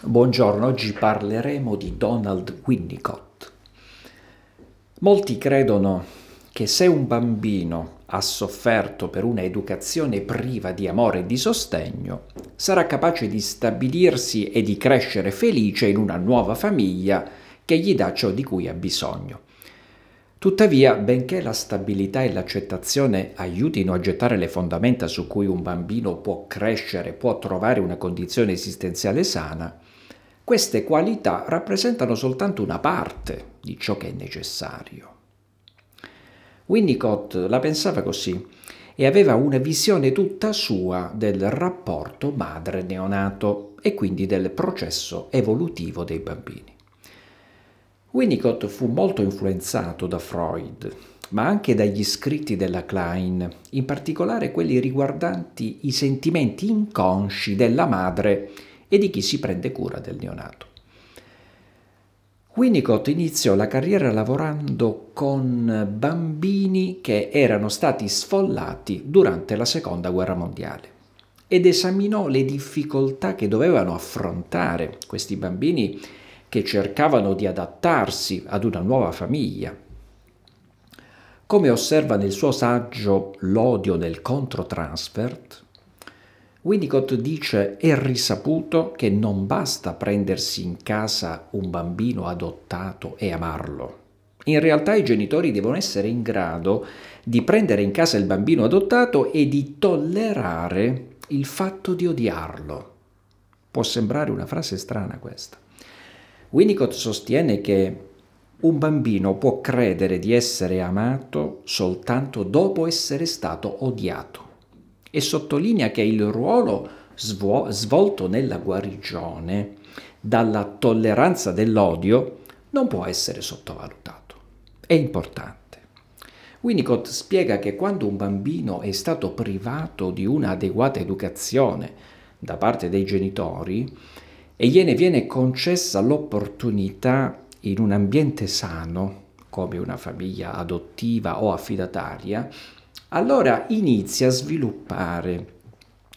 Buongiorno, oggi parleremo di Donald Winnicott. Molti credono che se un bambino ha sofferto per un'educazione priva di amore e di sostegno, sarà capace di stabilirsi e di crescere felice in una nuova famiglia che gli dà ciò di cui ha bisogno. Tuttavia, benché la stabilità e l'accettazione aiutino a gettare le fondamenta su cui un bambino può crescere, può trovare una condizione esistenziale sana, queste qualità rappresentano soltanto una parte di ciò che è necessario. Winnicott la pensava così e aveva una visione tutta sua del rapporto madre-neonato e quindi del processo evolutivo dei bambini. Winnicott fu molto influenzato da Freud, ma anche dagli scritti della Klein, in particolare quelli riguardanti i sentimenti inconsci della madre e di chi si prende cura del neonato. Winnicott iniziò la carriera lavorando con bambini che erano stati sfollati durante la Seconda Guerra Mondiale ed esaminò le difficoltà che dovevano affrontare questi bambini che cercavano di adattarsi ad una nuova famiglia. Come osserva nel suo saggio L'odio nel controtransfert, Winnicott dice è risaputo che non basta prendersi in casa un bambino adottato e amarlo. In realtà i genitori devono essere in grado di prendere in casa il bambino adottato e di tollerare il fatto di odiarlo. Può sembrare una frase strana questa. Winnicott sostiene che un bambino può credere di essere amato soltanto dopo essere stato odiato e sottolinea che il ruolo svolto nella guarigione dalla tolleranza dell'odio non può essere sottovalutato. È importante. Winnicott spiega che quando un bambino è stato privato di un'adeguata educazione da parte dei genitori e gliene viene concessa l'opportunità in un ambiente sano, come una famiglia adottiva o affidataria, allora inizia a sviluppare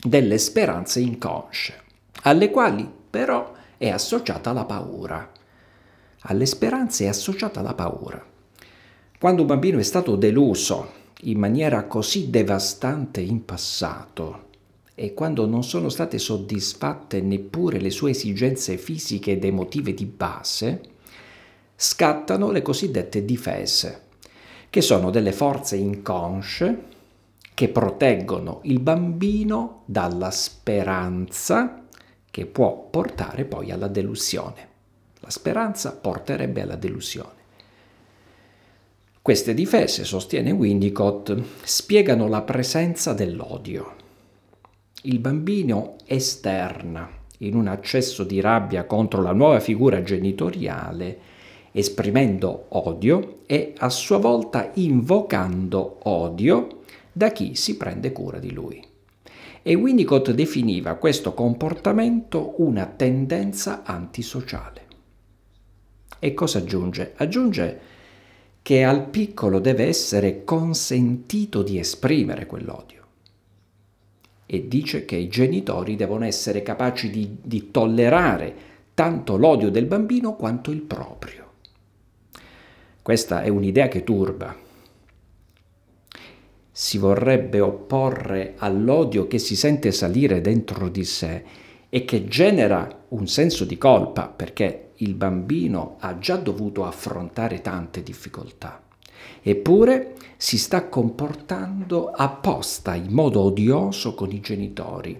delle speranze inconsce, alle quali però è associata la paura. Alle speranze è associata la paura. Quando un bambino è stato deluso in maniera così devastante in passato e quando non sono state soddisfatte neppure le sue esigenze fisiche ed emotive di base, scattano le cosiddette difese che sono delle forze inconsce che proteggono il bambino dalla speranza che può portare poi alla delusione. La speranza porterebbe alla delusione. Queste difese, sostiene Winnicott, spiegano la presenza dell'odio. Il bambino esterna, in un accesso di rabbia contro la nuova figura genitoriale, esprimendo odio e a sua volta invocando odio da chi si prende cura di lui. E Winnicott definiva questo comportamento una tendenza antisociale. E cosa aggiunge? Aggiunge che al piccolo deve essere consentito di esprimere quell'odio. E dice che i genitori devono essere capaci di, di tollerare tanto l'odio del bambino quanto il proprio. Questa è un'idea che turba. Si vorrebbe opporre all'odio che si sente salire dentro di sé e che genera un senso di colpa perché il bambino ha già dovuto affrontare tante difficoltà. Eppure si sta comportando apposta in modo odioso con i genitori,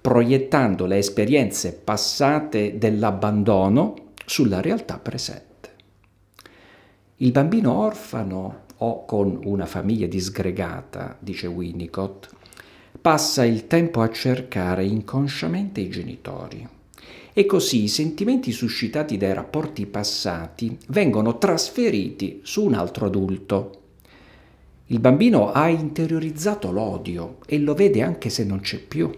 proiettando le esperienze passate dell'abbandono sulla realtà presente. Il bambino orfano o con una famiglia disgregata, dice Winnicott, passa il tempo a cercare inconsciamente i genitori. E così i sentimenti suscitati dai rapporti passati vengono trasferiti su un altro adulto. Il bambino ha interiorizzato l'odio e lo vede anche se non c'è più.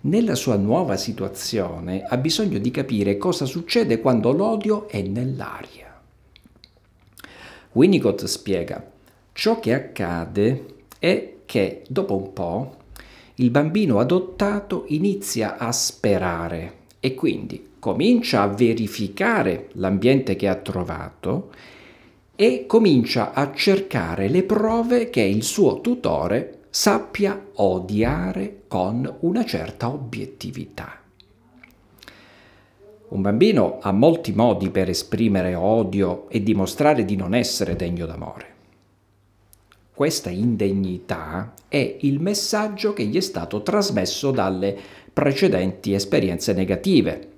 Nella sua nuova situazione ha bisogno di capire cosa succede quando l'odio è nell'aria. Winnicott spiega, ciò che accade è che dopo un po' il bambino adottato inizia a sperare e quindi comincia a verificare l'ambiente che ha trovato e comincia a cercare le prove che il suo tutore sappia odiare con una certa obiettività. Un bambino ha molti modi per esprimere odio e dimostrare di non essere degno d'amore. Questa indegnità è il messaggio che gli è stato trasmesso dalle precedenti esperienze negative.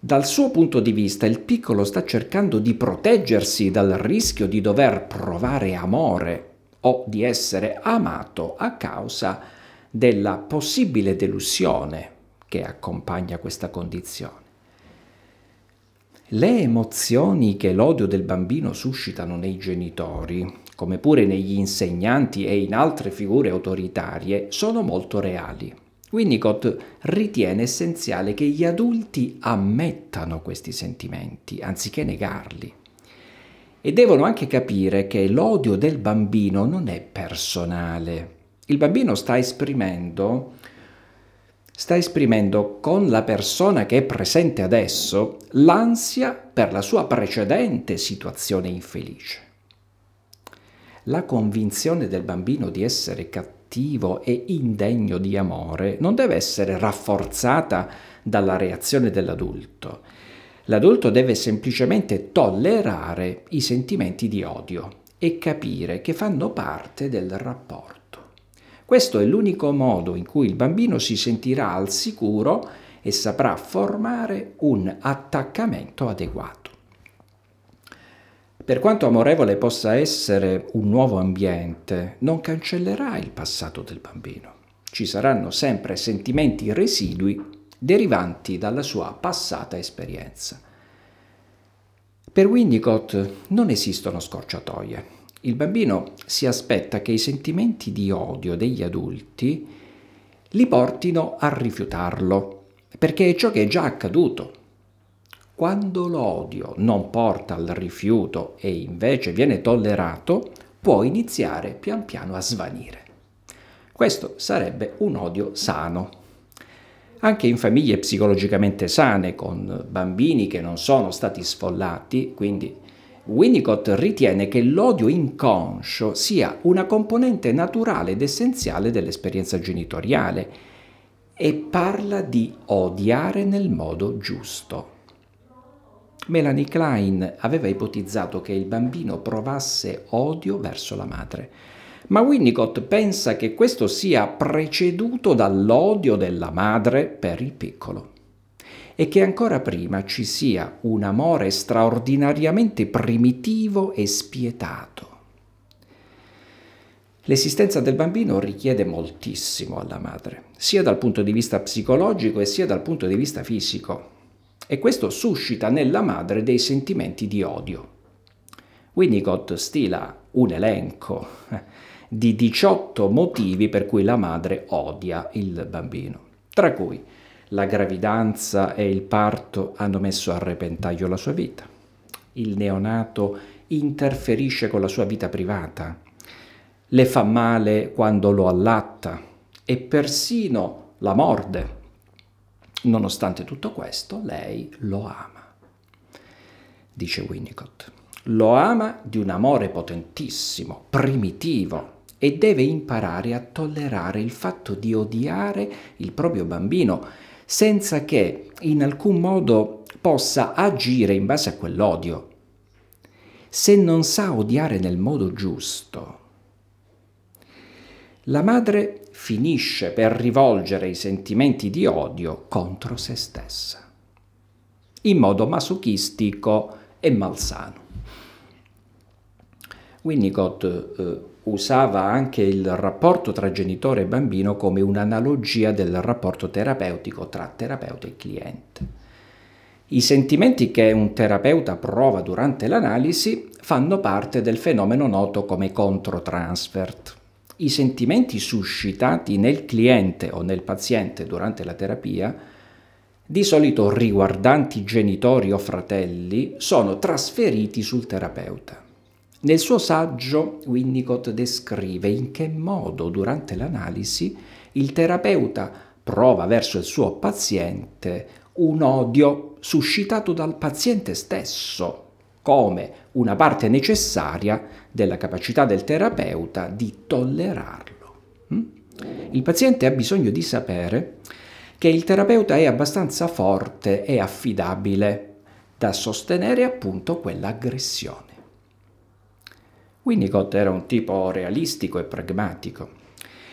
Dal suo punto di vista il piccolo sta cercando di proteggersi dal rischio di dover provare amore o di essere amato a causa della possibile delusione che accompagna questa condizione. Le emozioni che l'odio del bambino suscitano nei genitori, come pure negli insegnanti e in altre figure autoritarie, sono molto reali. Winnicott ritiene essenziale che gli adulti ammettano questi sentimenti, anziché negarli. E devono anche capire che l'odio del bambino non è personale. Il bambino sta esprimendo sta esprimendo con la persona che è presente adesso l'ansia per la sua precedente situazione infelice. La convinzione del bambino di essere cattivo e indegno di amore non deve essere rafforzata dalla reazione dell'adulto. L'adulto deve semplicemente tollerare i sentimenti di odio e capire che fanno parte del rapporto. Questo è l'unico modo in cui il bambino si sentirà al sicuro e saprà formare un attaccamento adeguato. Per quanto amorevole possa essere un nuovo ambiente, non cancellerà il passato del bambino. Ci saranno sempre sentimenti residui derivanti dalla sua passata esperienza. Per Winnicott non esistono scorciatoie, il bambino si aspetta che i sentimenti di odio degli adulti li portino a rifiutarlo, perché è ciò che è già accaduto. Quando l'odio non porta al rifiuto e invece viene tollerato, può iniziare pian piano a svanire. Questo sarebbe un odio sano. Anche in famiglie psicologicamente sane, con bambini che non sono stati sfollati, quindi Winnicott ritiene che l'odio inconscio sia una componente naturale ed essenziale dell'esperienza genitoriale e parla di odiare nel modo giusto. Melanie Klein aveva ipotizzato che il bambino provasse odio verso la madre, ma Winnicott pensa che questo sia preceduto dall'odio della madre per il piccolo e che ancora prima ci sia un amore straordinariamente primitivo e spietato. L'esistenza del bambino richiede moltissimo alla madre, sia dal punto di vista psicologico e sia dal punto di vista fisico, e questo suscita nella madre dei sentimenti di odio. Winnicott stila un elenco di 18 motivi per cui la madre odia il bambino, tra cui la gravidanza e il parto hanno messo a repentaglio la sua vita. Il neonato interferisce con la sua vita privata, le fa male quando lo allatta e persino la morde. Nonostante tutto questo, lei lo ama, dice Winnicott. Lo ama di un amore potentissimo, primitivo, e deve imparare a tollerare il fatto di odiare il proprio bambino senza che in alcun modo possa agire in base a quell'odio. Se non sa odiare nel modo giusto, la madre finisce per rivolgere i sentimenti di odio contro se stessa, in modo masochistico e malsano. Winnicott eh, usava anche il rapporto tra genitore e bambino come un'analogia del rapporto terapeutico tra terapeuta e cliente. I sentimenti che un terapeuta prova durante l'analisi fanno parte del fenomeno noto come controtransfert. I sentimenti suscitati nel cliente o nel paziente durante la terapia di solito riguardanti genitori o fratelli, sono trasferiti sul terapeuta. Nel suo saggio Winnicott descrive in che modo durante l'analisi il terapeuta prova verso il suo paziente un odio suscitato dal paziente stesso, come una parte necessaria della capacità del terapeuta di tollerarlo. Mm? Il paziente ha bisogno di sapere che il terapeuta è abbastanza forte e affidabile da sostenere appunto quell'aggressione. Winnicott era un tipo realistico e pragmatico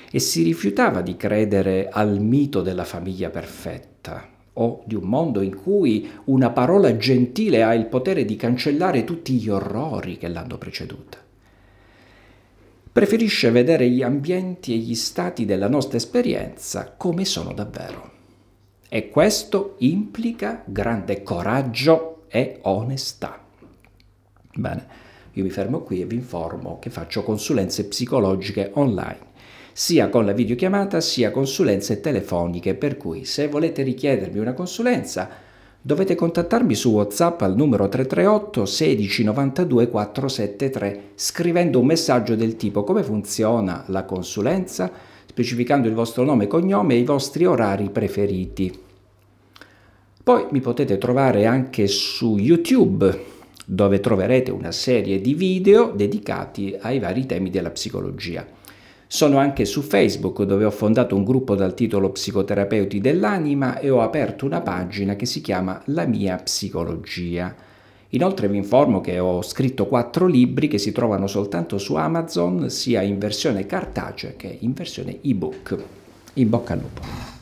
e si rifiutava di credere al mito della famiglia perfetta o di un mondo in cui una parola gentile ha il potere di cancellare tutti gli orrori che l'hanno preceduta. Preferisce vedere gli ambienti e gli stati della nostra esperienza come sono davvero. E questo implica grande coraggio e onestà. Bene. Io mi fermo qui e vi informo che faccio consulenze psicologiche online sia con la videochiamata sia consulenze telefoniche, per cui se volete richiedermi una consulenza dovete contattarmi su WhatsApp al numero 338 16 92 473 scrivendo un messaggio del tipo come funziona la consulenza, specificando il vostro nome e cognome e i vostri orari preferiti. Poi mi potete trovare anche su YouTube dove troverete una serie di video dedicati ai vari temi della psicologia. Sono anche su Facebook dove ho fondato un gruppo dal titolo Psicoterapeuti dell'anima e ho aperto una pagina che si chiama La mia psicologia. Inoltre vi informo che ho scritto quattro libri che si trovano soltanto su Amazon sia in versione cartacea che in versione ebook. In bocca al lupo.